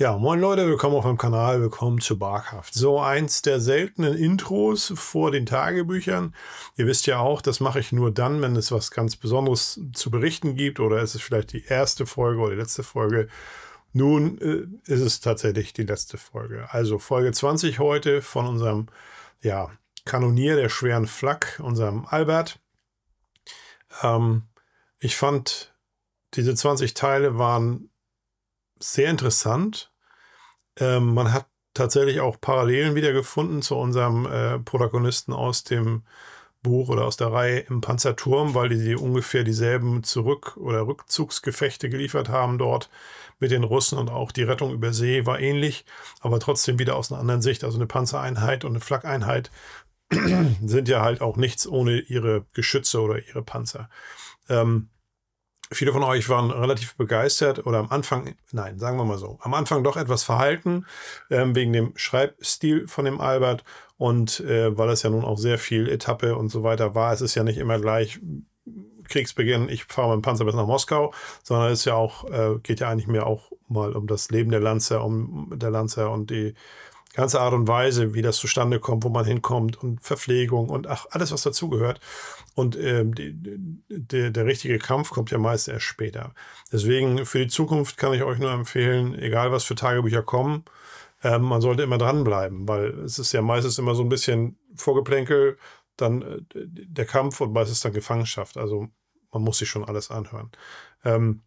Ja, moin Leute, willkommen auf meinem Kanal, willkommen zu Barkhaft. So, eins der seltenen Intros vor den Tagebüchern. Ihr wisst ja auch, das mache ich nur dann, wenn es was ganz Besonderes zu berichten gibt oder es ist vielleicht die erste Folge oder die letzte Folge. Nun äh, ist es tatsächlich die letzte Folge. Also Folge 20 heute von unserem ja, Kanonier der schweren Flak, unserem Albert. Ähm, ich fand, diese 20 Teile waren sehr interessant ähm, man hat tatsächlich auch Parallelen wiedergefunden zu unserem äh, Protagonisten aus dem Buch oder aus der Reihe im Panzerturm, weil die, die ungefähr dieselben Zurück- oder Rückzugsgefechte geliefert haben dort mit den Russen und auch die Rettung über See war ähnlich, aber trotzdem wieder aus einer anderen Sicht. Also eine Panzereinheit und eine Flakeinheit sind ja halt auch nichts ohne ihre Geschütze oder ihre Panzer. Ähm, Viele von euch waren relativ begeistert oder am Anfang, nein, sagen wir mal so, am Anfang doch etwas verhalten ähm, wegen dem Schreibstil von dem Albert und äh, weil es ja nun auch sehr viel Etappe und so weiter war. Es ist ja nicht immer gleich Kriegsbeginn, ich fahre mit dem Panzer bis nach Moskau, sondern es ist ja auch, äh, geht ja eigentlich mehr auch mal um das Leben der Lanzer, um der Lanzer und die ganze Art und Weise, wie das zustande kommt, wo man hinkommt und Verpflegung und ach, alles, was dazugehört. Und ähm, die, die, der richtige Kampf kommt ja meist erst später. Deswegen für die Zukunft kann ich euch nur empfehlen, egal was für Tagebücher kommen, ähm, man sollte immer dranbleiben, weil es ist ja meistens immer so ein bisschen Vorgeplänkel, dann äh, der Kampf und meistens dann Gefangenschaft. Also man muss sich schon alles anhören. Ähm,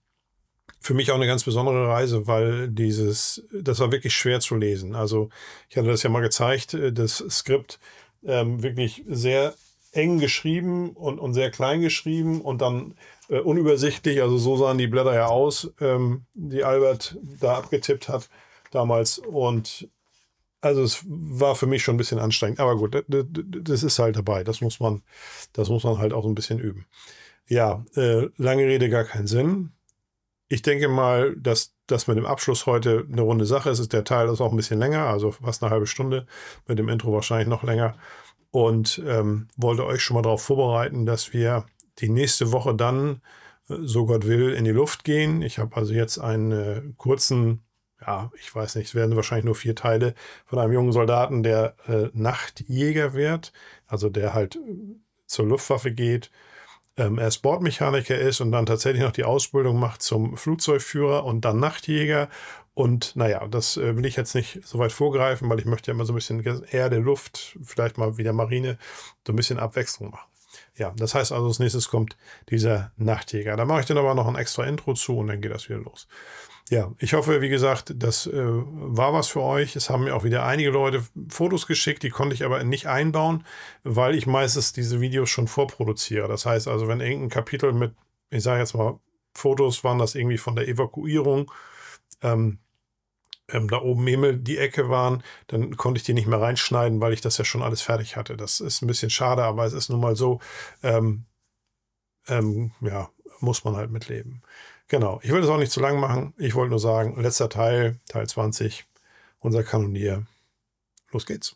für mich auch eine ganz besondere Reise, weil dieses, das war wirklich schwer zu lesen. Also ich hatte das ja mal gezeigt, äh, das Skript ähm, wirklich sehr eng geschrieben und, und sehr klein geschrieben und dann äh, unübersichtlich. Also so sahen die Blätter ja aus, ähm, die Albert da abgetippt hat damals. Und also es war für mich schon ein bisschen anstrengend. Aber gut, das ist halt dabei. Das muss man, das muss man halt auch so ein bisschen üben. Ja, äh, lange Rede, gar keinen Sinn. Ich denke mal, dass das mit dem Abschluss heute eine runde Sache ist. Der Teil ist auch ein bisschen länger, also fast eine halbe Stunde, mit dem Intro wahrscheinlich noch länger. Und ähm, wollte euch schon mal darauf vorbereiten, dass wir die nächste Woche dann, äh, so Gott will, in die Luft gehen. Ich habe also jetzt einen äh, kurzen, ja, ich weiß nicht, es werden wahrscheinlich nur vier Teile von einem jungen Soldaten, der äh, Nachtjäger wird, also der halt äh, zur Luftwaffe geht ähm, er Sportmechaniker ist und dann tatsächlich noch die Ausbildung macht zum Flugzeugführer und dann Nachtjäger. Und naja, das äh, will ich jetzt nicht so weit vorgreifen, weil ich möchte ja immer so ein bisschen Erde, Luft, vielleicht mal wieder Marine, so ein bisschen Abwechslung machen. Ja, das heißt also, als nächstes kommt dieser Nachtjäger. Da mache ich dann aber noch ein extra Intro zu und dann geht das wieder los ja, ich hoffe, wie gesagt, das äh, war was für euch. Es haben mir auch wieder einige Leute Fotos geschickt, die konnte ich aber nicht einbauen, weil ich meistens diese Videos schon vorproduziere. Das heißt also, wenn irgendein Kapitel mit, ich sage jetzt mal, Fotos waren das irgendwie von der Evakuierung, ähm, ähm, da oben Himmel die Ecke waren, dann konnte ich die nicht mehr reinschneiden, weil ich das ja schon alles fertig hatte. Das ist ein bisschen schade, aber es ist nun mal so, ähm, ähm ja, muss man halt mitleben. Genau, ich will das auch nicht zu lang machen. Ich wollte nur sagen, letzter Teil, Teil 20, unser Kanonier. Los geht's.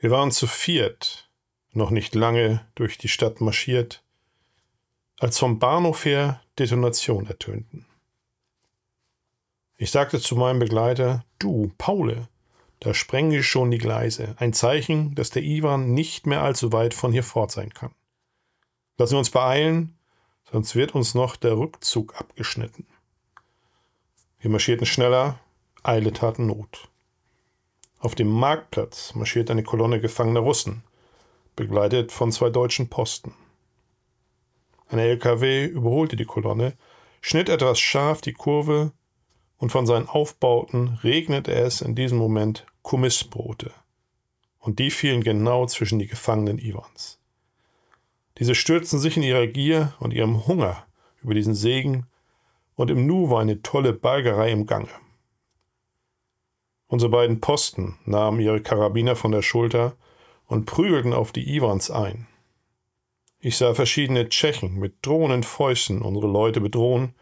Wir waren zu viert, noch nicht lange durch die Stadt marschiert, als vom Bahnhof her Detonationen ertönten. Ich sagte zu meinem Begleiter, du, Paule, da sprenge ich schon die Gleise, ein Zeichen, dass der Iwan nicht mehr allzu weit von hier fort sein kann. Lassen wir uns beeilen, sonst wird uns noch der Rückzug abgeschnitten. Wir marschierten schneller, Eile taten Not. Auf dem Marktplatz marschiert eine Kolonne gefangener Russen, begleitet von zwei deutschen Posten. Ein LKW überholte die Kolonne, schnitt etwas scharf die Kurve und von seinen Aufbauten regnete es in diesem Moment Kommissbrote. Und die fielen genau zwischen die Gefangenen Iwans. Diese stürzten sich in ihrer Gier und ihrem Hunger über diesen Segen, und im Nu war eine tolle Balgerei im Gange. Unsere beiden Posten nahmen ihre Karabiner von der Schulter und prügelten auf die Iwans ein. Ich sah verschiedene Tschechen mit drohenden Fäusten unsere Leute bedrohen,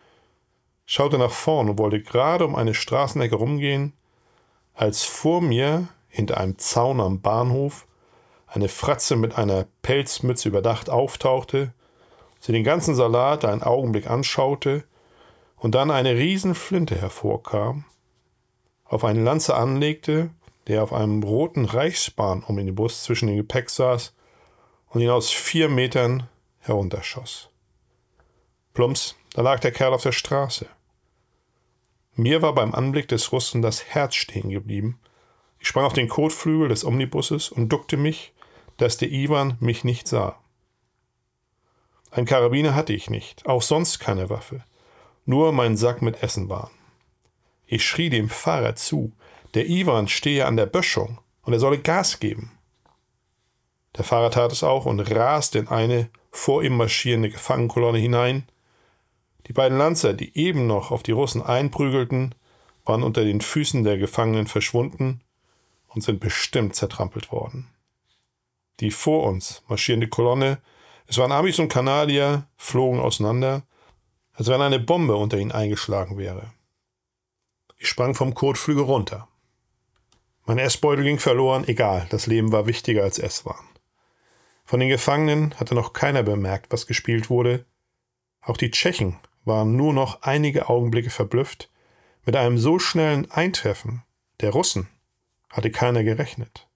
schaute nach vorn und wollte gerade um eine Straßenecke rumgehen, als vor mir, hinter einem Zaun am Bahnhof, eine Fratze mit einer Pelzmütze überdacht auftauchte, sie den ganzen Salat einen Augenblick anschaute und dann eine Riesenflinte hervorkam auf eine Lanze anlegte, der auf einem roten Reichsbahn um den Bus zwischen den Gepäck saß und ihn aus vier Metern herunterschoss. Plumps, da lag der Kerl auf der Straße. Mir war beim Anblick des Russen das Herz stehen geblieben. Ich sprang auf den Kotflügel des Omnibusses und duckte mich, dass der Iwan mich nicht sah. Ein Karabiner hatte ich nicht, auch sonst keine Waffe, nur mein Sack mit Essen waren. Ich schrie dem Fahrer zu, der Ivan stehe an der Böschung und er solle Gas geben. Der Fahrer tat es auch und raste in eine vor ihm marschierende Gefangenkolonne hinein. Die beiden Lanzer, die eben noch auf die Russen einprügelten, waren unter den Füßen der Gefangenen verschwunden und sind bestimmt zertrampelt worden. Die vor uns marschierende Kolonne, es waren Amis und Kanadier, flogen auseinander, als wenn eine Bombe unter ihnen eingeschlagen wäre. Ich sprang vom Kotflügel runter. Mein Essbeutel ging verloren, egal, das Leben war wichtiger als Esswaren. Von den Gefangenen hatte noch keiner bemerkt, was gespielt wurde. Auch die Tschechen waren nur noch einige Augenblicke verblüfft. Mit einem so schnellen Eintreffen der Russen hatte keiner gerechnet.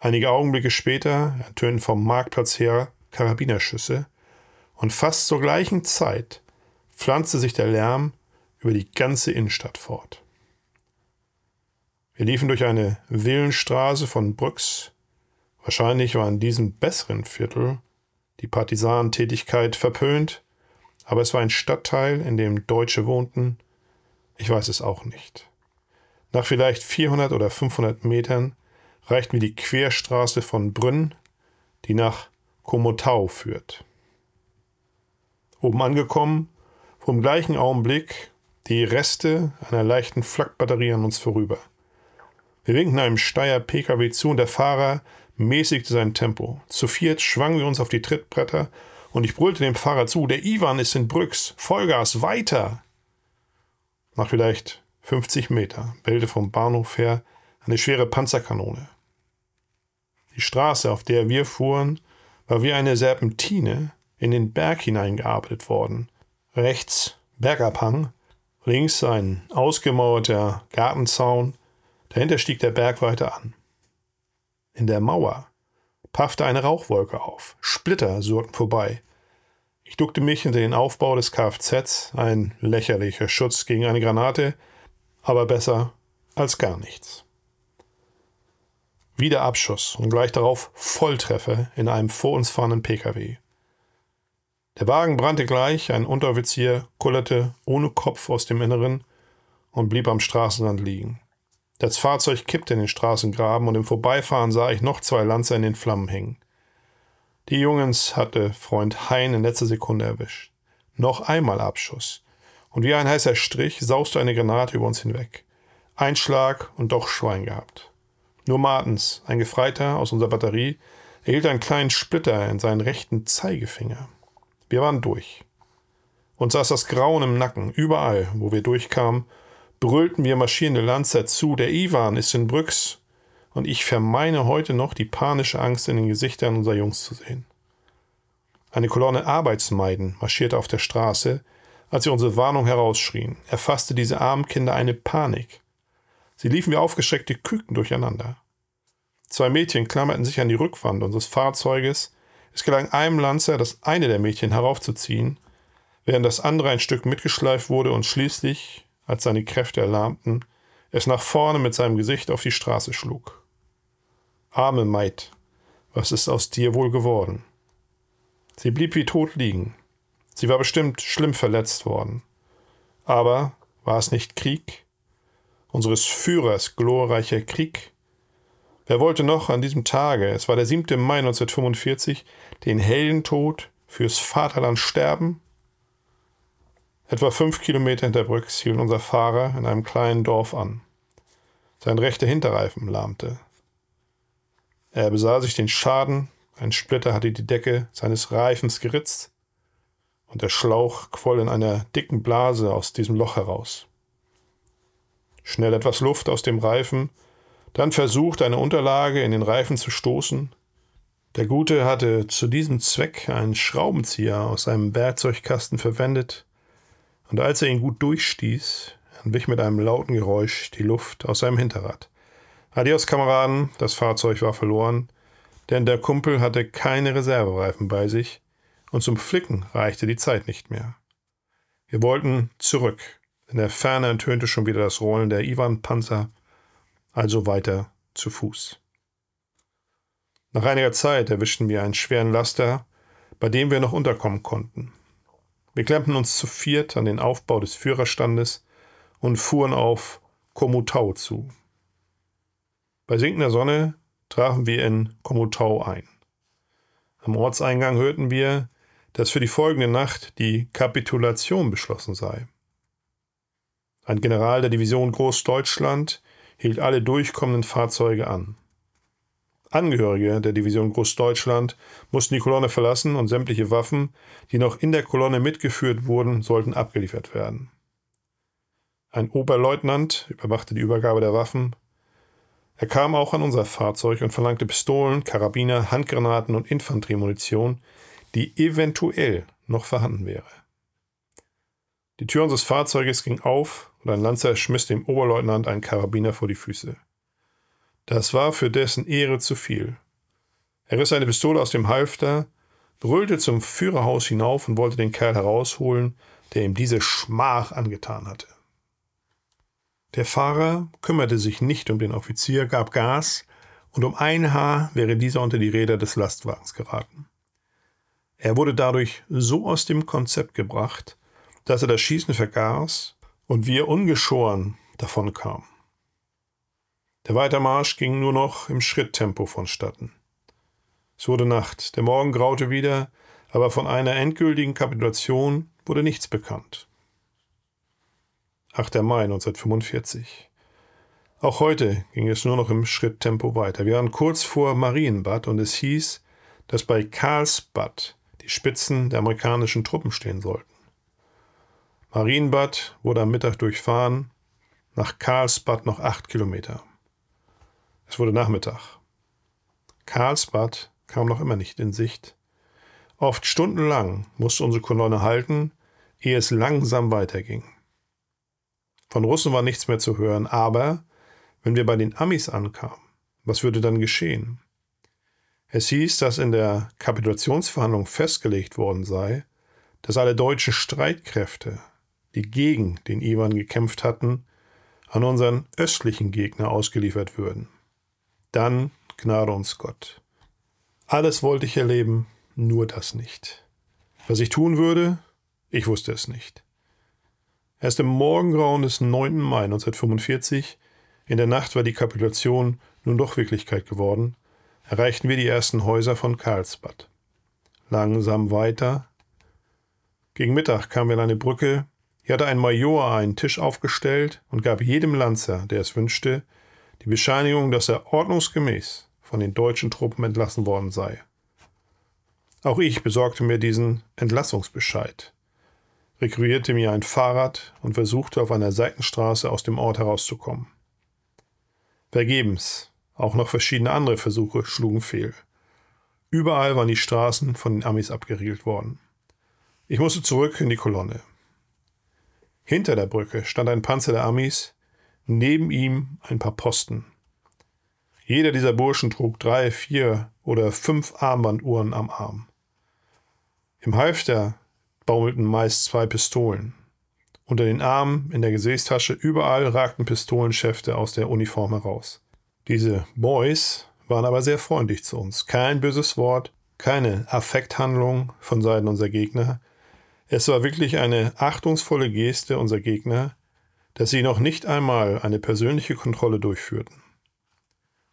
Einige Augenblicke später ertönten vom Marktplatz her Karabinerschüsse, und fast zur gleichen Zeit pflanzte sich der Lärm über die ganze Innenstadt fort. Wir liefen durch eine Villenstraße von Brüx. Wahrscheinlich war in diesem besseren Viertel die Partisanentätigkeit verpönt, aber es war ein Stadtteil, in dem Deutsche wohnten. Ich weiß es auch nicht. Nach vielleicht 400 oder 500 Metern reichten wir die Querstraße von Brünn, die nach Komotau führt. Oben angekommen, vom gleichen Augenblick, die Reste einer leichten Flakbatterie an uns vorüber. Wir winkten einem Steier PKW zu und der Fahrer mäßigte sein Tempo. Zu viert schwangen wir uns auf die Trittbretter und ich brüllte dem Fahrer zu: Der Ivan ist in Brüx, Vollgas, weiter! Nach vielleicht 50 Meter bellte vom Bahnhof her eine schwere Panzerkanone. Die Straße, auf der wir fuhren, war wie eine Serpentine in den Berg hineingearbeitet worden. Rechts, Bergabhang, Links ein ausgemauerter Gartenzaun, dahinter stieg der Berg weiter an. In der Mauer paffte eine Rauchwolke auf, Splitter surrten vorbei. Ich duckte mich hinter den Aufbau des Kfz, ein lächerlicher Schutz gegen eine Granate, aber besser als gar nichts. Wieder Abschuss und gleich darauf Volltreffer in einem vor uns fahrenden Pkw. Der Wagen brannte gleich, ein Unteroffizier kullerte ohne Kopf aus dem Inneren und blieb am Straßenrand liegen. Das Fahrzeug kippte in den Straßengraben und im Vorbeifahren sah ich noch zwei Lanzer in den Flammen hängen. Die Jungens hatte Freund Hein in letzter Sekunde erwischt. Noch einmal Abschuss. Und wie ein heißer Strich sauste eine Granate über uns hinweg. Ein Schlag und doch Schwein gehabt. Nur Martens, ein Gefreiter aus unserer Batterie, erhielt einen kleinen Splitter in seinen rechten Zeigefinger. Wir waren durch. Uns saß das Grauen im Nacken, überall, wo wir durchkamen, brüllten wir marschierende Lanzer zu, der Iwan ist in Brüx, und ich vermeine heute noch die panische Angst in den Gesichtern unserer Jungs zu sehen. Eine Kolonne Arbeitsmeiden marschierte auf der Straße, als sie unsere Warnung herausschrien, erfasste diese armen Kinder eine Panik. Sie liefen wie aufgeschreckte Küken durcheinander. Zwei Mädchen klammerten sich an die Rückwand unseres Fahrzeuges, es gelang einem Lanzer, das eine der Mädchen heraufzuziehen, während das andere ein Stück mitgeschleift wurde und schließlich, als seine Kräfte erlahmten, es nach vorne mit seinem Gesicht auf die Straße schlug. Arme Maid, was ist aus dir wohl geworden? Sie blieb wie tot liegen. Sie war bestimmt schlimm verletzt worden. Aber war es nicht Krieg? Unseres Führers glorreicher Krieg? Wer wollte noch an diesem Tage, es war der 7. Mai 1945, den Heldentod fürs Vaterland sterben? Etwa fünf Kilometer hinter Brücks hielt unser Fahrer in einem kleinen Dorf an. Sein rechter Hinterreifen lahmte. Er besah sich den Schaden, ein Splitter hatte die Decke seines Reifens geritzt und der Schlauch quoll in einer dicken Blase aus diesem Loch heraus. Schnell etwas Luft aus dem Reifen dann versucht, eine Unterlage in den Reifen zu stoßen. Der Gute hatte zu diesem Zweck einen Schraubenzieher aus seinem Werkzeugkasten verwendet, und als er ihn gut durchstieß, entwich mit einem lauten Geräusch die Luft aus seinem Hinterrad. Adios, Kameraden, das Fahrzeug war verloren, denn der Kumpel hatte keine Reservereifen bei sich, und zum Flicken reichte die Zeit nicht mehr. Wir wollten zurück. In der Ferne enttönte schon wieder das Rollen der Ivan-Panzer also weiter zu Fuß. Nach einiger Zeit erwischten wir einen schweren Laster, bei dem wir noch unterkommen konnten. Wir klemmten uns zu viert an den Aufbau des Führerstandes und fuhren auf Komutau zu. Bei sinkender Sonne trafen wir in Komutau ein. Am Ortseingang hörten wir, dass für die folgende Nacht die Kapitulation beschlossen sei. Ein General der Division Großdeutschland hielt alle durchkommenden Fahrzeuge an. Angehörige der Division Großdeutschland mussten die Kolonne verlassen und sämtliche Waffen, die noch in der Kolonne mitgeführt wurden, sollten abgeliefert werden. Ein Oberleutnant überwachte die Übergabe der Waffen. Er kam auch an unser Fahrzeug und verlangte Pistolen, Karabiner, Handgranaten und Infanteriemunition, die eventuell noch vorhanden wäre. Die Tür unseres Fahrzeuges ging auf und ein Lanzer schmiss dem Oberleutnant einen Karabiner vor die Füße. Das war für dessen Ehre zu viel. Er riss seine Pistole aus dem Halfter, brüllte zum Führerhaus hinauf und wollte den Kerl herausholen, der ihm diese Schmach angetan hatte. Der Fahrer kümmerte sich nicht um den Offizier, gab Gas, und um ein Haar wäre dieser unter die Räder des Lastwagens geraten. Er wurde dadurch so aus dem Konzept gebracht, dass er das Schießen vergaß und wir ungeschoren davon kamen. Der Weitermarsch ging nur noch im Schritttempo vonstatten. Es wurde Nacht, der Morgen graute wieder, aber von einer endgültigen Kapitulation wurde nichts bekannt. 8. Mai 1945. Auch heute ging es nur noch im Schritttempo weiter. Wir waren kurz vor Marienbad und es hieß, dass bei Karlsbad die Spitzen der amerikanischen Truppen stehen sollten. Marienbad wurde am Mittag durchfahren, nach Karlsbad noch acht Kilometer. Es wurde Nachmittag. Karlsbad kam noch immer nicht in Sicht. Oft stundenlang musste unsere Kolonne halten, ehe es langsam weiterging. Von Russen war nichts mehr zu hören, aber wenn wir bei den Amis ankamen, was würde dann geschehen? Es hieß, dass in der Kapitulationsverhandlung festgelegt worden sei, dass alle deutschen Streitkräfte die gegen den Iwan gekämpft hatten, an unseren östlichen Gegner ausgeliefert würden. Dann gnade uns Gott. Alles wollte ich erleben, nur das nicht. Was ich tun würde, ich wusste es nicht. Erst im Morgengrauen des 9. Mai 1945, in der Nacht war die Kapitulation nun doch Wirklichkeit geworden, erreichten wir die ersten Häuser von Karlsbad. Langsam weiter. Gegen Mittag kamen wir an eine Brücke, hier hatte ein Major einen Tisch aufgestellt und gab jedem Lanzer, der es wünschte, die Bescheinigung, dass er ordnungsgemäß von den deutschen Truppen entlassen worden sei. Auch ich besorgte mir diesen Entlassungsbescheid, rekrutierte mir ein Fahrrad und versuchte auf einer Seitenstraße aus dem Ort herauszukommen. Vergebens, auch noch verschiedene andere Versuche schlugen fehl. Überall waren die Straßen von den Amis abgeriegelt worden. Ich musste zurück in die Kolonne. Hinter der Brücke stand ein Panzer der Amis, neben ihm ein paar Posten. Jeder dieser Burschen trug drei, vier oder fünf Armbanduhren am Arm. Im Halfter baumelten meist zwei Pistolen. Unter den Armen, in der Gesäßtasche, überall ragten Pistolenschäfte aus der Uniform heraus. Diese Boys waren aber sehr freundlich zu uns. Kein böses Wort, keine Affekthandlung von Seiten unserer Gegner, es war wirklich eine achtungsvolle Geste unserer Gegner, dass sie noch nicht einmal eine persönliche Kontrolle durchführten.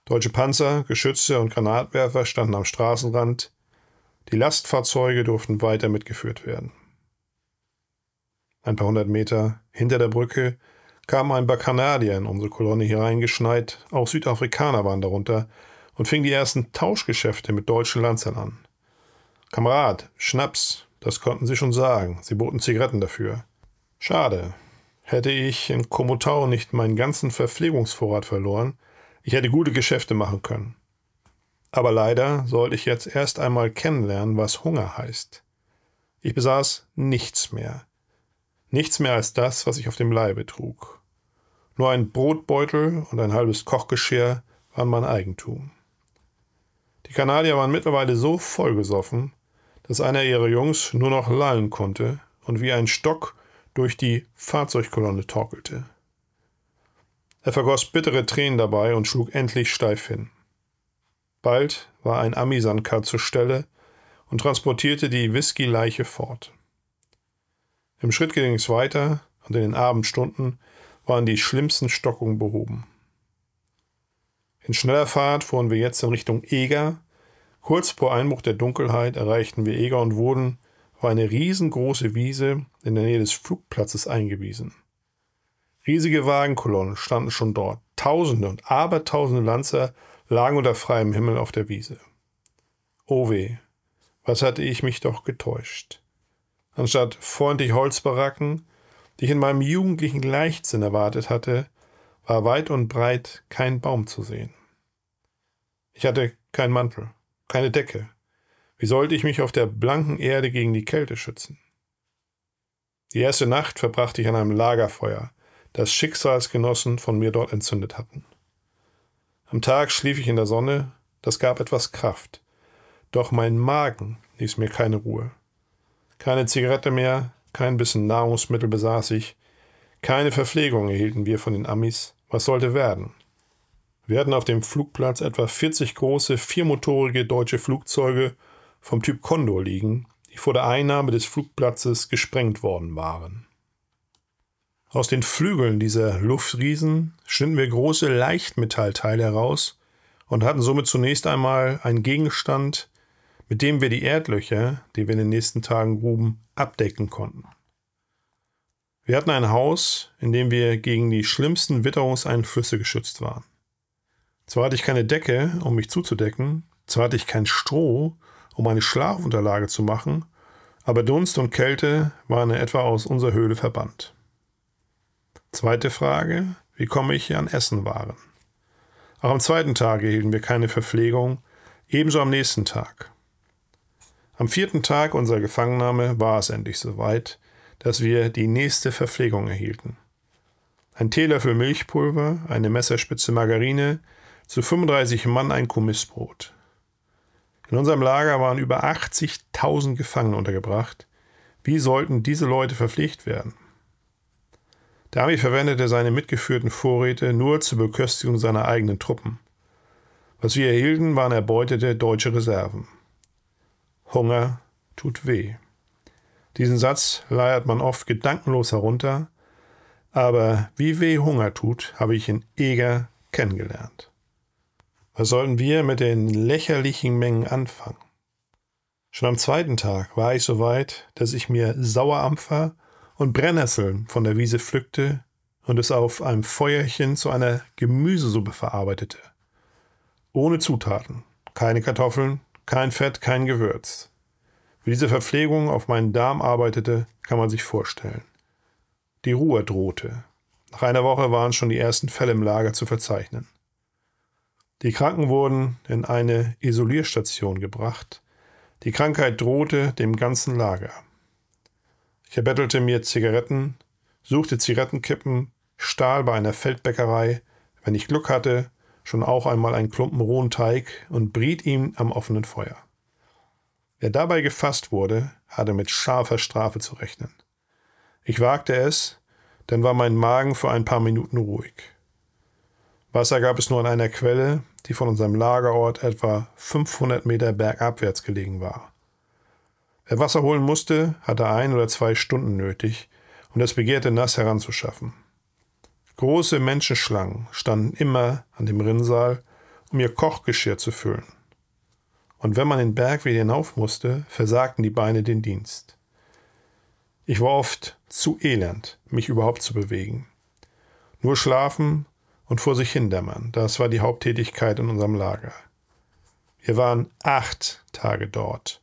Deutsche Panzer, Geschütze und Granatwerfer standen am Straßenrand, die Lastfahrzeuge durften weiter mitgeführt werden. Ein paar hundert Meter hinter der Brücke kamen ein paar Kanadier in unsere Kolonne hereingeschneit, auch Südafrikaner waren darunter, und fing die ersten Tauschgeschäfte mit deutschen Lanzern an. Kamerad, Schnaps, das konnten sie schon sagen. Sie boten Zigaretten dafür. Schade. Hätte ich in Komotau nicht meinen ganzen Verpflegungsvorrat verloren, ich hätte gute Geschäfte machen können. Aber leider sollte ich jetzt erst einmal kennenlernen, was Hunger heißt. Ich besaß nichts mehr. Nichts mehr als das, was ich auf dem Leibe trug. Nur ein Brotbeutel und ein halbes Kochgeschirr waren mein Eigentum. Die Kanadier waren mittlerweile so vollgesoffen, dass einer ihrer Jungs nur noch lallen konnte und wie ein Stock durch die Fahrzeugkolonne torkelte. Er vergoss bittere Tränen dabei und schlug endlich steif hin. Bald war ein Amisanka zur Stelle und transportierte die Whisky-Leiche fort. Im Schritt ging es weiter und in den Abendstunden waren die schlimmsten Stockungen behoben. In schneller Fahrt fuhren wir jetzt in Richtung Eger Kurz vor Einbruch der Dunkelheit erreichten wir Eger und wurden auf eine riesengroße Wiese in der Nähe des Flugplatzes eingewiesen. Riesige Wagenkolonnen standen schon dort. Tausende und Abertausende Lanzer lagen unter freiem Himmel auf der Wiese. O oh weh, was hatte ich mich doch getäuscht. Anstatt freundlich Holzbaracken, die ich in meinem jugendlichen Leichtsinn erwartet hatte, war weit und breit kein Baum zu sehen. Ich hatte keinen Mantel keine Decke. Wie sollte ich mich auf der blanken Erde gegen die Kälte schützen? Die erste Nacht verbrachte ich an einem Lagerfeuer, das Schicksalsgenossen von mir dort entzündet hatten. Am Tag schlief ich in der Sonne, das gab etwas Kraft. Doch mein Magen ließ mir keine Ruhe. Keine Zigarette mehr, kein bisschen Nahrungsmittel besaß ich, keine Verpflegung erhielten wir von den Amis. Was sollte werden? werden auf dem Flugplatz etwa 40 große, viermotorige deutsche Flugzeuge vom Typ Condor liegen, die vor der Einnahme des Flugplatzes gesprengt worden waren. Aus den Flügeln dieser Luftriesen schnitten wir große Leichtmetallteile heraus und hatten somit zunächst einmal einen Gegenstand, mit dem wir die Erdlöcher, die wir in den nächsten Tagen gruben, abdecken konnten. Wir hatten ein Haus, in dem wir gegen die schlimmsten Witterungseinflüsse geschützt waren. Zwar hatte ich keine Decke, um mich zuzudecken, zwar hatte ich kein Stroh, um eine Schlafunterlage zu machen, aber Dunst und Kälte waren in etwa aus unserer Höhle verbannt. Zweite Frage, wie komme ich hier an Essenwaren? Auch am zweiten Tag erhielten wir keine Verpflegung, ebenso am nächsten Tag. Am vierten Tag unserer Gefangennahme war es endlich soweit, dass wir die nächste Verpflegung erhielten. Ein Teelöffel Milchpulver, eine Messerspitze Margarine, zu 35 Mann ein Kommissbrot. In unserem Lager waren über 80.000 Gefangene untergebracht. Wie sollten diese Leute verpflegt werden? Dami verwendete seine mitgeführten Vorräte nur zur Beköstigung seiner eigenen Truppen. Was wir erhielten, waren erbeutete deutsche Reserven. Hunger tut weh. Diesen Satz leiert man oft gedankenlos herunter, aber wie weh Hunger tut, habe ich in Eger kennengelernt. Was sollten wir mit den lächerlichen Mengen anfangen? Schon am zweiten Tag war ich so weit, dass ich mir Sauerampfer und Brennnesseln von der Wiese pflückte und es auf einem Feuerchen zu einer Gemüsesuppe verarbeitete. Ohne Zutaten, keine Kartoffeln, kein Fett, kein Gewürz. Wie diese Verpflegung auf meinen Darm arbeitete, kann man sich vorstellen. Die Ruhe drohte. Nach einer Woche waren schon die ersten Fälle im Lager zu verzeichnen. Die Kranken wurden in eine Isolierstation gebracht. Die Krankheit drohte dem ganzen Lager. Ich erbettelte mir Zigaretten, suchte Zigarettenkippen, stahl bei einer Feldbäckerei, wenn ich Glück hatte, schon auch einmal einen Klumpen rohen Teig und briet ihn am offenen Feuer. Wer dabei gefasst wurde, hatte mit scharfer Strafe zu rechnen. Ich wagte es, dann war mein Magen für ein paar Minuten ruhig. Wasser gab es nur an einer Quelle, die von unserem Lagerort etwa 500 Meter bergabwärts gelegen war. Wer Wasser holen musste, hatte ein oder zwei Stunden nötig, um das begehrte Nass heranzuschaffen. Große Menschenschlangen standen immer an dem Rinnsal, um ihr Kochgeschirr zu füllen. Und wenn man den Berg wieder hinauf musste, versagten die Beine den Dienst. Ich war oft zu elend, mich überhaupt zu bewegen. Nur schlafen und vor sich hindämmern. Das war die Haupttätigkeit in unserem Lager. Wir waren acht Tage dort.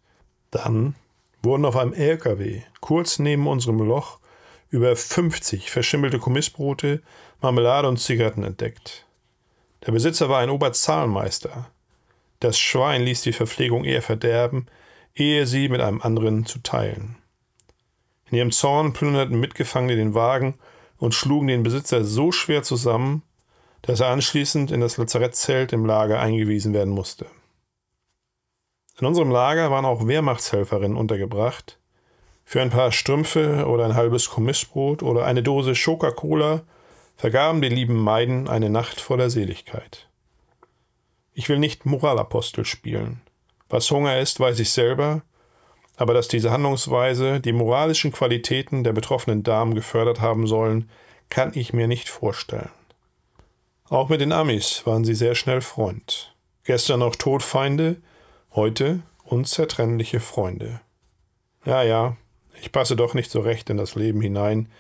Dann wurden auf einem LKW kurz neben unserem Loch über 50 verschimmelte Kommissbrote, Marmelade und Zigaretten entdeckt. Der Besitzer war ein Oberzahlmeister. Das Schwein ließ die Verpflegung eher verderben, ehe sie mit einem anderen zu teilen. In ihrem Zorn plünderten Mitgefangene den Wagen und schlugen den Besitzer so schwer zusammen, dass er anschließend in das Lazarettzelt im Lager eingewiesen werden musste. In unserem Lager waren auch Wehrmachtshelferinnen untergebracht. Für ein paar Strümpfe oder ein halbes Kommissbrot oder eine Dose Schoka-Cola vergaben die lieben Meiden eine Nacht voller Seligkeit. Ich will nicht Moralapostel spielen. Was Hunger ist, weiß ich selber, aber dass diese Handlungsweise die moralischen Qualitäten der betroffenen Damen gefördert haben sollen, kann ich mir nicht vorstellen. Auch mit den Amis waren sie sehr schnell Freund. Gestern noch Todfeinde, heute unzertrennliche Freunde. Ja, ja, ich passe doch nicht so recht in das Leben hinein.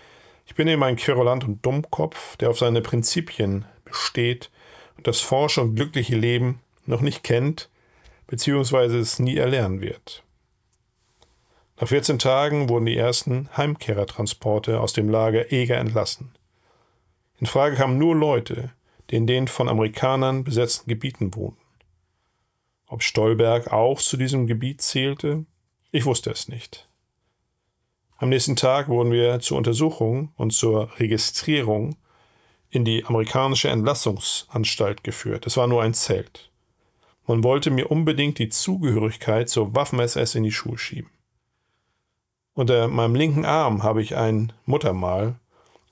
Ich bin eben ein Quirulant und Dummkopf, der auf seine Prinzipien besteht und das forsche und glückliche Leben noch nicht kennt, beziehungsweise es nie erlernen wird. Nach 14 Tagen wurden die ersten Heimkehrertransporte aus dem Lager Eger entlassen. In Frage kamen nur Leute, die in den von Amerikanern besetzten Gebieten wohnten. Ob Stolberg auch zu diesem Gebiet zählte, ich wusste es nicht. Am nächsten Tag wurden wir zur Untersuchung und zur Registrierung in die amerikanische Entlassungsanstalt geführt. Es war nur ein Zelt. Man wollte mir unbedingt die Zugehörigkeit zur Waffen-SS in die Schuhe schieben. Unter meinem linken Arm habe ich ein Muttermal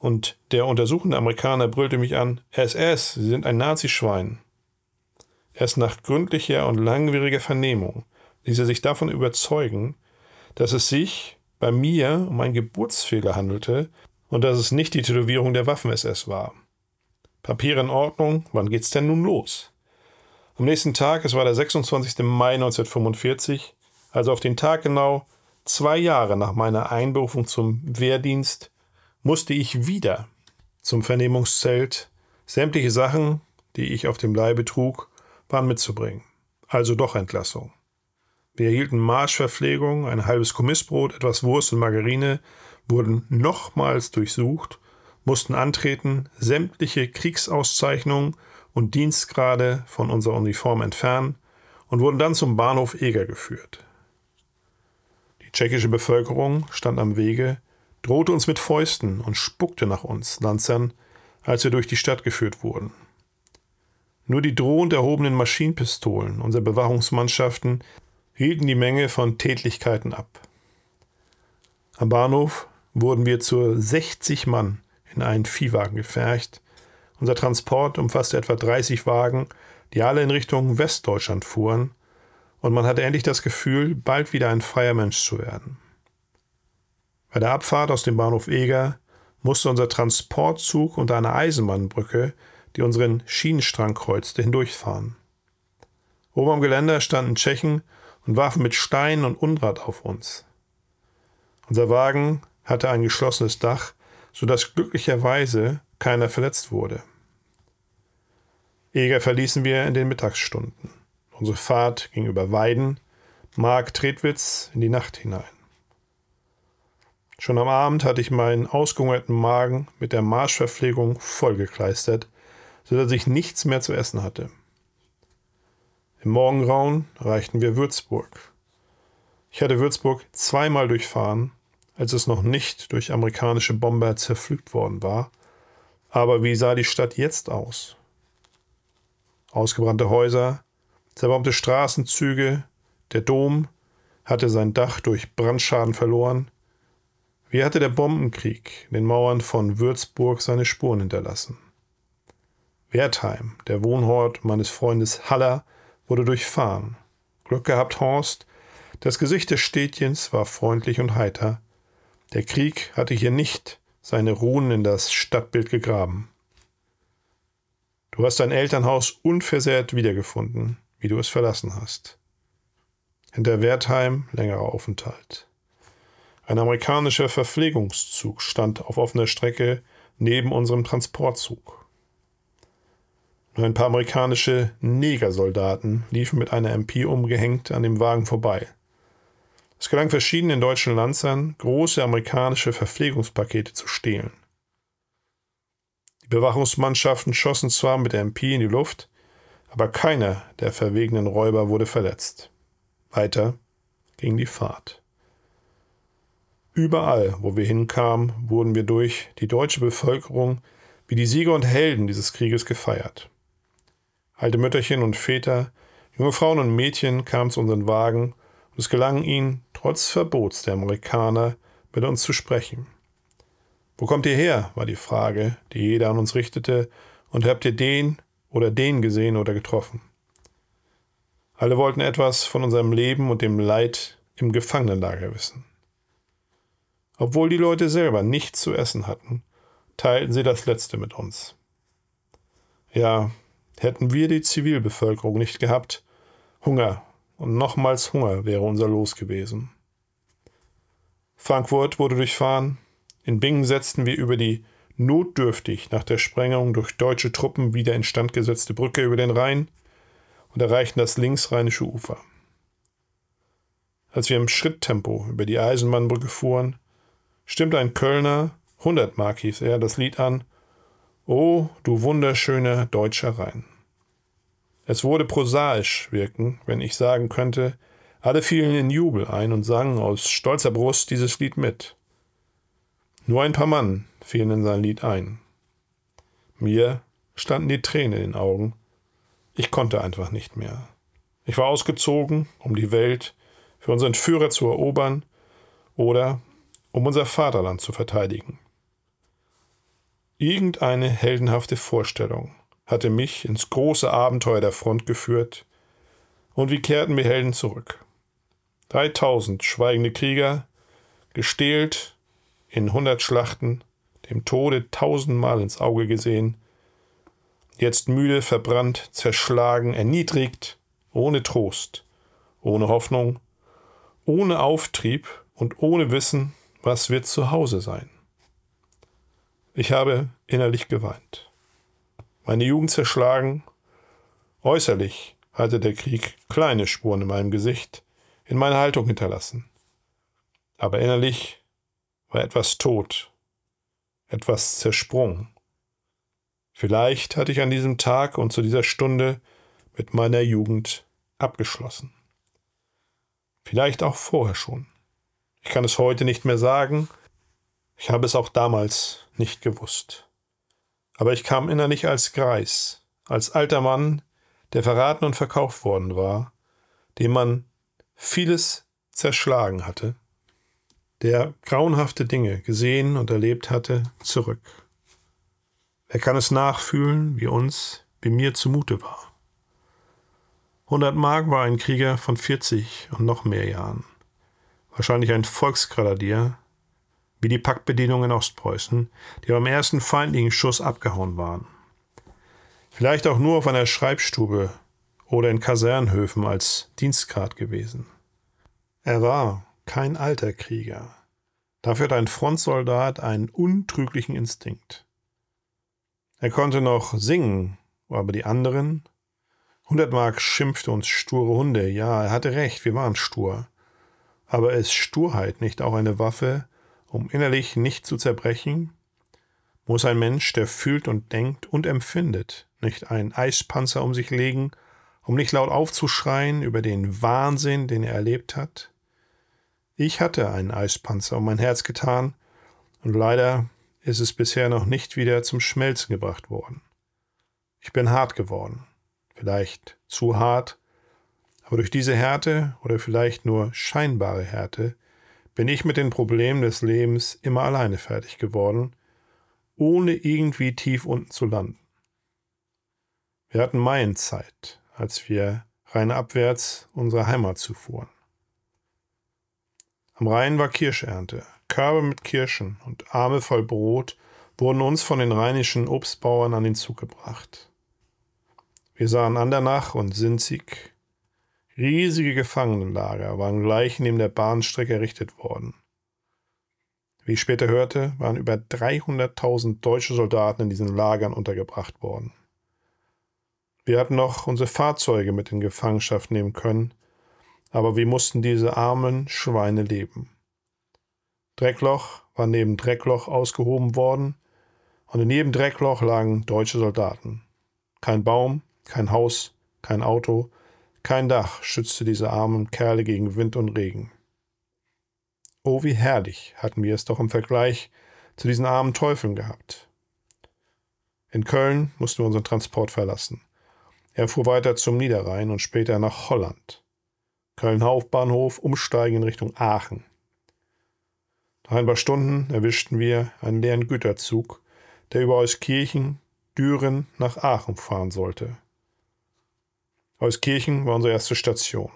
und der untersuchende Amerikaner brüllte mich an, SS, Sie sind ein Nazischwein. Erst nach gründlicher und langwieriger Vernehmung ließ er sich davon überzeugen, dass es sich bei mir um einen Geburtsfehler handelte und dass es nicht die Tätowierung der Waffen-SS war. Papiere in Ordnung, wann geht's denn nun los? Am nächsten Tag, es war der 26. Mai 1945, also auf den Tag genau zwei Jahre nach meiner Einberufung zum Wehrdienst, musste ich wieder zum Vernehmungszelt. Sämtliche Sachen, die ich auf dem Leibe trug, waren mitzubringen. Also doch Entlassung. Wir erhielten Marschverpflegung, ein halbes Kommissbrot, etwas Wurst und Margarine, wurden nochmals durchsucht, mussten antreten, sämtliche Kriegsauszeichnungen und Dienstgrade von unserer Uniform entfernen und wurden dann zum Bahnhof Eger geführt. Die tschechische Bevölkerung stand am Wege, drohte uns mit Fäusten und spuckte nach uns, Lanzern, als wir durch die Stadt geführt wurden. Nur die drohend erhobenen Maschinenpistolen unserer Bewachungsmannschaften hielten die Menge von Tätlichkeiten ab. Am Bahnhof wurden wir zu 60 Mann in einen Viehwagen gefercht. Unser Transport umfasste etwa 30 Wagen, die alle in Richtung Westdeutschland fuhren, und man hatte endlich das Gefühl, bald wieder ein freier Mensch zu werden. Bei der Abfahrt aus dem Bahnhof Eger musste unser Transportzug unter einer Eisenbahnbrücke, die unseren Schienenstrang kreuzte, hindurchfahren. Oben am Geländer standen Tschechen und warfen mit Steinen und Unrat auf uns. Unser Wagen hatte ein geschlossenes Dach, sodass glücklicherweise keiner verletzt wurde. Eger verließen wir in den Mittagsstunden. Unsere Fahrt ging über Weiden, Mark Tretwitz in die Nacht hinein. Schon am Abend hatte ich meinen ausgehungerten Magen mit der Marschverpflegung vollgekleistert, sodass ich nichts mehr zu essen hatte. Im Morgengrauen reichten wir Würzburg. Ich hatte Würzburg zweimal durchfahren, als es noch nicht durch amerikanische Bomber zerpflügt worden war. Aber wie sah die Stadt jetzt aus? Ausgebrannte Häuser, zerbombte Straßenzüge, der Dom hatte sein Dach durch Brandschaden verloren, wie hatte der Bombenkrieg den Mauern von Würzburg seine Spuren hinterlassen? Wertheim, der Wohnort meines Freundes Haller, wurde durchfahren. Glück gehabt, Horst. Das Gesicht des Städtchens war freundlich und heiter. Der Krieg hatte hier nicht seine Runen in das Stadtbild gegraben. Du hast dein Elternhaus unversehrt wiedergefunden, wie du es verlassen hast. Hinter Wertheim längerer Aufenthalt. Ein amerikanischer Verpflegungszug stand auf offener Strecke neben unserem Transportzug. Nur ein paar amerikanische Negersoldaten liefen mit einer MP umgehängt an dem Wagen vorbei. Es gelang verschiedenen deutschen Lanzern, große amerikanische Verpflegungspakete zu stehlen. Die Bewachungsmannschaften schossen zwar mit der MP in die Luft, aber keiner der verwegenen Räuber wurde verletzt. Weiter ging die Fahrt. Überall, wo wir hinkamen, wurden wir durch die deutsche Bevölkerung wie die Sieger und Helden dieses Krieges gefeiert. Alte Mütterchen und Väter, junge Frauen und Mädchen kamen zu unseren Wagen und es gelang ihnen, trotz Verbots der Amerikaner, mit uns zu sprechen. Wo kommt ihr her? war die Frage, die jeder an uns richtete, und habt ihr den oder den gesehen oder getroffen? Alle wollten etwas von unserem Leben und dem Leid im Gefangenenlager wissen. Obwohl die Leute selber nichts zu essen hatten, teilten sie das Letzte mit uns. Ja, hätten wir die Zivilbevölkerung nicht gehabt, Hunger und nochmals Hunger wäre unser Los gewesen. Frankfurt wurde durchfahren. In Bingen setzten wir über die notdürftig nach der Sprengung durch deutsche Truppen wieder instand gesetzte Brücke über den Rhein und erreichten das linksrheinische Ufer. Als wir im Schritttempo über die Eisenbahnbrücke fuhren, stimmt ein Kölner, 100 Mark hieß er, das Lied an, Oh, du wunderschöner deutscher Rhein. Es würde prosaisch wirken, wenn ich sagen könnte, alle fielen in Jubel ein und sangen aus stolzer Brust dieses Lied mit. Nur ein paar Mann fielen in sein Lied ein. Mir standen die Tränen in den Augen. Ich konnte einfach nicht mehr. Ich war ausgezogen, um die Welt für unseren Führer zu erobern oder um unser Vaterland zu verteidigen. Irgendeine heldenhafte Vorstellung hatte mich ins große Abenteuer der Front geführt, und wie kehrten wir Helden zurück. 3000 schweigende Krieger, gestählt in hundert Schlachten, dem Tode tausendmal ins Auge gesehen, jetzt müde, verbrannt, zerschlagen, erniedrigt, ohne Trost, ohne Hoffnung, ohne Auftrieb und ohne Wissen, was wird zu Hause sein? Ich habe innerlich geweint. Meine Jugend zerschlagen. Äußerlich hatte der Krieg kleine Spuren in meinem Gesicht, in meiner Haltung hinterlassen. Aber innerlich war etwas tot, etwas zersprungen. Vielleicht hatte ich an diesem Tag und zu dieser Stunde mit meiner Jugend abgeschlossen. Vielleicht auch vorher schon. Ich kann es heute nicht mehr sagen. Ich habe es auch damals nicht gewusst. Aber ich kam innerlich als Greis, als alter Mann, der verraten und verkauft worden war, dem man vieles zerschlagen hatte, der grauenhafte Dinge gesehen und erlebt hatte, zurück. Wer kann es nachfühlen, wie uns, wie mir zumute war? 100 Mark war ein Krieger von 40 und noch mehr Jahren wahrscheinlich ein Volksgrenadier, wie die Paktbedienung in Ostpreußen, die beim ersten feindlichen Schuss abgehauen waren. Vielleicht auch nur auf einer Schreibstube oder in Kasernhöfen als Dienstgrad gewesen. Er war kein alter Krieger. Dafür hat ein Frontsoldat einen untrüglichen Instinkt. Er konnte noch singen, aber die anderen? Hundert Mark schimpfte uns sture Hunde. Ja, er hatte recht, wir waren stur. Aber ist Sturheit nicht auch eine Waffe, um innerlich nicht zu zerbrechen? Muss ein Mensch, der fühlt und denkt und empfindet, nicht einen Eispanzer um sich legen, um nicht laut aufzuschreien über den Wahnsinn, den er erlebt hat? Ich hatte einen Eispanzer um mein Herz getan, und leider ist es bisher noch nicht wieder zum Schmelzen gebracht worden. Ich bin hart geworden, vielleicht zu hart, aber durch diese Härte oder vielleicht nur scheinbare Härte bin ich mit den Problemen des Lebens immer alleine fertig geworden, ohne irgendwie tief unten zu landen. Wir hatten Meilenzeit, als wir rein abwärts unserer Heimat zufuhren. Am Rhein war Kirschernte. Körbe mit Kirschen und Arme voll Brot wurden uns von den rheinischen Obstbauern an den Zug gebracht. Wir sahen Andernach und Sinzig, Riesige Gefangenenlager waren gleich neben der Bahnstrecke errichtet worden. Wie ich später hörte, waren über 300.000 deutsche Soldaten in diesen Lagern untergebracht worden. Wir hatten noch unsere Fahrzeuge mit in Gefangenschaft nehmen können, aber wie mussten diese armen Schweine leben? Dreckloch war neben Dreckloch ausgehoben worden, und in jedem Dreckloch lagen deutsche Soldaten. Kein Baum, kein Haus, kein Auto, kein Dach schützte diese armen Kerle gegen Wind und Regen. Oh, wie herrlich hatten wir es doch im Vergleich zu diesen armen Teufeln gehabt. In Köln mussten wir unseren Transport verlassen. Er fuhr weiter zum Niederrhein und später nach Holland. Köln Hauptbahnhof umsteigen in Richtung Aachen. Nach ein paar Stunden erwischten wir einen leeren Güterzug, der über Euskirchen, Düren nach Aachen fahren sollte. Euskirchen war unsere erste Station.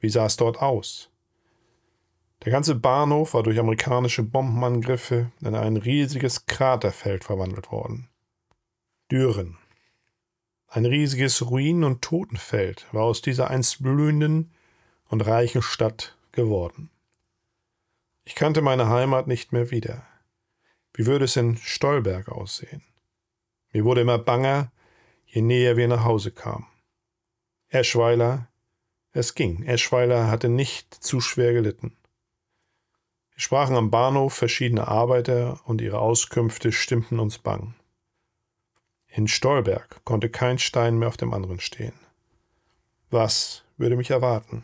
Wie sah es dort aus? Der ganze Bahnhof war durch amerikanische Bombenangriffe in ein riesiges Kraterfeld verwandelt worden. Düren. Ein riesiges Ruinen- und Totenfeld war aus dieser einst blühenden und reichen Stadt geworden. Ich kannte meine Heimat nicht mehr wieder. Wie würde es in Stolberg aussehen? Mir wurde immer banger, je näher wir nach Hause kamen. Eschweiler, es ging. Eschweiler hatte nicht zu schwer gelitten. Wir sprachen am Bahnhof verschiedene Arbeiter und ihre Auskünfte stimmten uns bang. In Stolberg konnte kein Stein mehr auf dem anderen stehen. Was würde mich erwarten?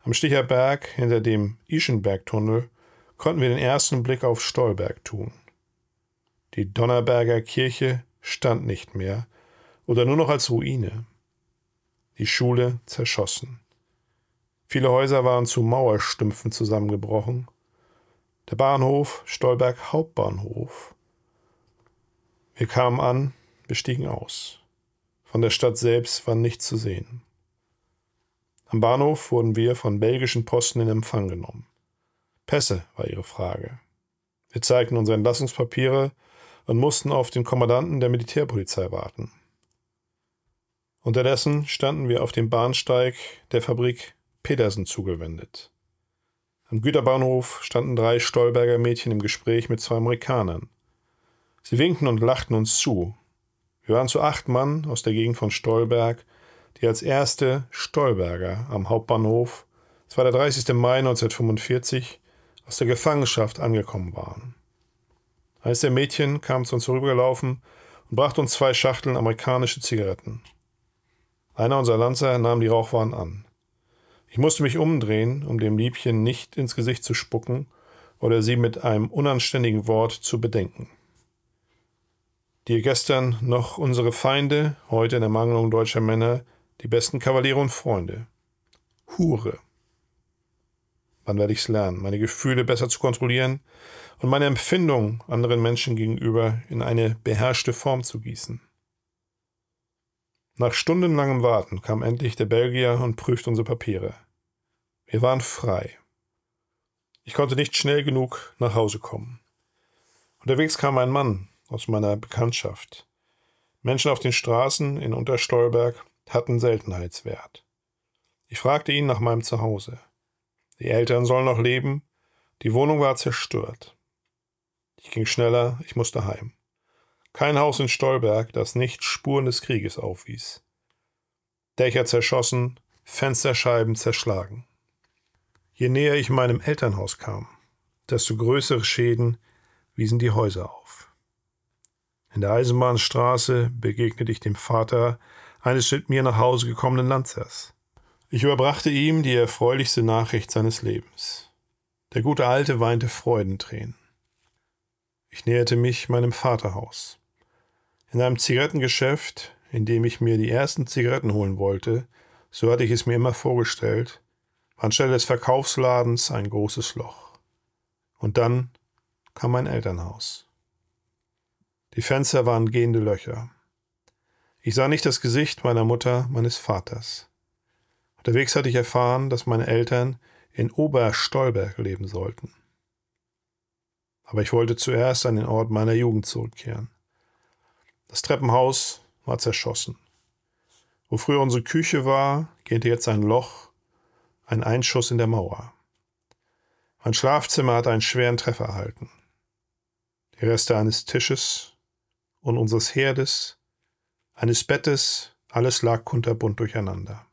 Am Sticherberg hinter dem Ischenbergtunnel konnten wir den ersten Blick auf Stolberg tun. Die Donnerberger Kirche stand nicht mehr oder nur noch als Ruine die Schule zerschossen. Viele Häuser waren zu Mauerstümpfen zusammengebrochen. Der Bahnhof, Stolberg Hauptbahnhof. Wir kamen an, bestiegen aus. Von der Stadt selbst war nichts zu sehen. Am Bahnhof wurden wir von belgischen Posten in Empfang genommen. Pässe war ihre Frage. Wir zeigten unsere Entlassungspapiere und mussten auf den Kommandanten der Militärpolizei warten. Unterdessen standen wir auf dem Bahnsteig der Fabrik Pedersen zugewendet. Am Güterbahnhof standen drei Stolberger Mädchen im Gespräch mit zwei Amerikanern. Sie winkten und lachten uns zu. Wir waren zu acht Mann aus der Gegend von Stolberg, die als erste Stolberger am Hauptbahnhof, es war der 30. Mai 1945, aus der Gefangenschaft angekommen waren. Eines der Mädchen kam zu uns rübergelaufen und brachte uns zwei Schachteln amerikanische Zigaretten. Einer unserer Lanzer nahm die Rauchwaren an. Ich musste mich umdrehen, um dem Liebchen nicht ins Gesicht zu spucken oder sie mit einem unanständigen Wort zu bedenken. Dir gestern noch unsere Feinde, heute in Ermangelung deutscher Männer, die besten Kavaliere und Freunde. Hure. Wann werde ich's lernen, meine Gefühle besser zu kontrollieren und meine Empfindung anderen Menschen gegenüber in eine beherrschte Form zu gießen? Nach stundenlangem Warten kam endlich der Belgier und prüfte unsere Papiere. Wir waren frei. Ich konnte nicht schnell genug nach Hause kommen. Unterwegs kam ein Mann aus meiner Bekanntschaft. Menschen auf den Straßen in Unterstolberg hatten Seltenheitswert. Ich fragte ihn nach meinem Zuhause. Die Eltern sollen noch leben, die Wohnung war zerstört. Ich ging schneller, ich musste heim. Kein Haus in Stolberg, das nicht Spuren des Krieges aufwies. Dächer zerschossen, Fensterscheiben zerschlagen. Je näher ich meinem Elternhaus kam, desto größere Schäden wiesen die Häuser auf. In der Eisenbahnstraße begegnete ich dem Vater eines mit mir nach Hause gekommenen Lanzers. Ich überbrachte ihm die erfreulichste Nachricht seines Lebens. Der gute Alte weinte Freudentränen. Ich näherte mich meinem Vaterhaus. In einem Zigarettengeschäft, in dem ich mir die ersten Zigaretten holen wollte, so hatte ich es mir immer vorgestellt, war anstelle des Verkaufsladens ein großes Loch. Und dann kam mein Elternhaus. Die Fenster waren gehende Löcher. Ich sah nicht das Gesicht meiner Mutter, meines Vaters. Unterwegs hatte ich erfahren, dass meine Eltern in Oberstolberg leben sollten aber ich wollte zuerst an den Ort meiner Jugend zurückkehren. Das Treppenhaus war zerschossen. Wo früher unsere Küche war, gähnte jetzt ein Loch, ein Einschuss in der Mauer. Mein Schlafzimmer hatte einen schweren Treffer erhalten. Die Reste eines Tisches und unseres Herdes, eines Bettes, alles lag kunterbunt durcheinander.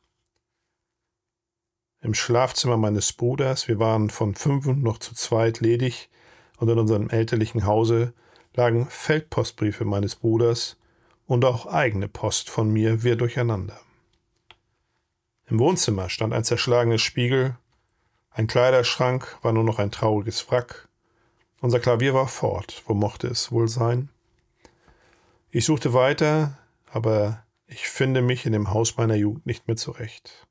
Im Schlafzimmer meines Bruders, wir waren von fünf und noch zu zweit ledig, und in unserem elterlichen Hause lagen Feldpostbriefe meines Bruders und auch eigene Post von mir wir durcheinander. Im Wohnzimmer stand ein zerschlagenes Spiegel, ein Kleiderschrank war nur noch ein trauriges Wrack, unser Klavier war fort, wo mochte es wohl sein? Ich suchte weiter, aber ich finde mich in dem Haus meiner Jugend nicht mehr zurecht.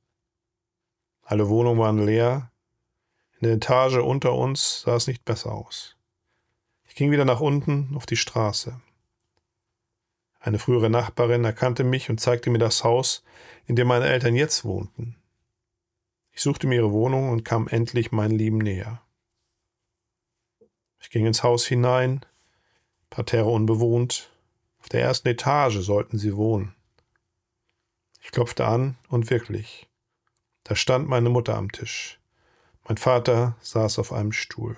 Alle Wohnungen waren leer, in der Etage unter uns sah es nicht besser aus. Ich ging wieder nach unten auf die Straße. Eine frühere Nachbarin erkannte mich und zeigte mir das Haus, in dem meine Eltern jetzt wohnten. Ich suchte mir ihre Wohnung und kam endlich meinen Lieben näher. Ich ging ins Haus hinein, Parterre unbewohnt. Auf der ersten Etage sollten sie wohnen. Ich klopfte an und wirklich. Da stand meine Mutter am Tisch. Mein Vater saß auf einem Stuhl.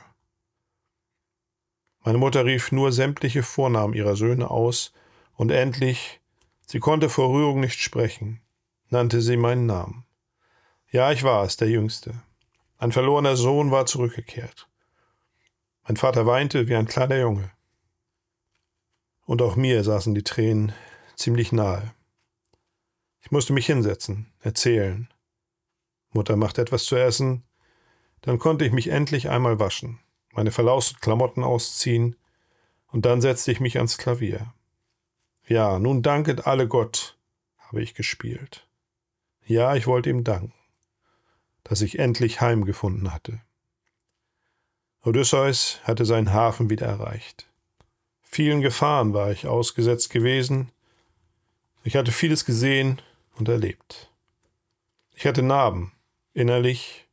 Meine Mutter rief nur sämtliche Vornamen ihrer Söhne aus, und endlich, sie konnte vor Rührung nicht sprechen, nannte sie meinen Namen. Ja, ich war es, der Jüngste. Ein verlorener Sohn war zurückgekehrt. Mein Vater weinte wie ein kleiner Junge. Und auch mir saßen die Tränen ziemlich nahe. Ich musste mich hinsetzen, erzählen. Mutter machte etwas zu essen, dann konnte ich mich endlich einmal waschen meine verlausten Klamotten ausziehen, und dann setzte ich mich ans Klavier. Ja, nun danket alle Gott, habe ich gespielt. Ja, ich wollte ihm danken, dass ich endlich heimgefunden hatte. Odysseus hatte seinen Hafen wieder erreicht. Vielen Gefahren war ich ausgesetzt gewesen, ich hatte vieles gesehen und erlebt. Ich hatte Narben, innerlich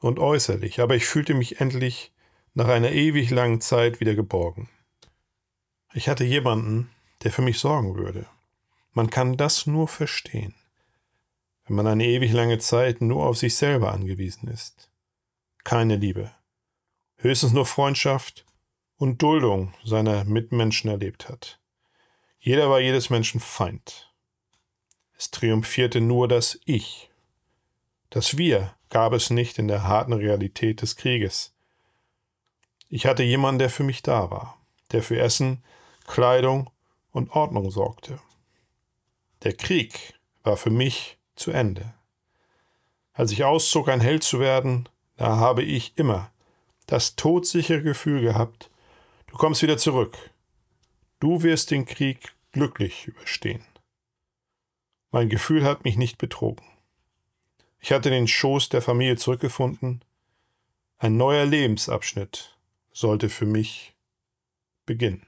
und äußerlich, aber ich fühlte mich endlich nach einer ewig langen Zeit wieder geborgen. Ich hatte jemanden, der für mich sorgen würde. Man kann das nur verstehen, wenn man eine ewig lange Zeit nur auf sich selber angewiesen ist. Keine Liebe, höchstens nur Freundschaft und Duldung seiner Mitmenschen erlebt hat. Jeder war jedes Menschen Feind. Es triumphierte nur das Ich. Das Wir gab es nicht in der harten Realität des Krieges, ich hatte jemanden, der für mich da war, der für Essen, Kleidung und Ordnung sorgte. Der Krieg war für mich zu Ende. Als ich auszog, ein Held zu werden, da habe ich immer das todsichere Gefühl gehabt, du kommst wieder zurück. Du wirst den Krieg glücklich überstehen. Mein Gefühl hat mich nicht betrogen. Ich hatte den Schoß der Familie zurückgefunden. Ein neuer Lebensabschnitt sollte für mich beginnen.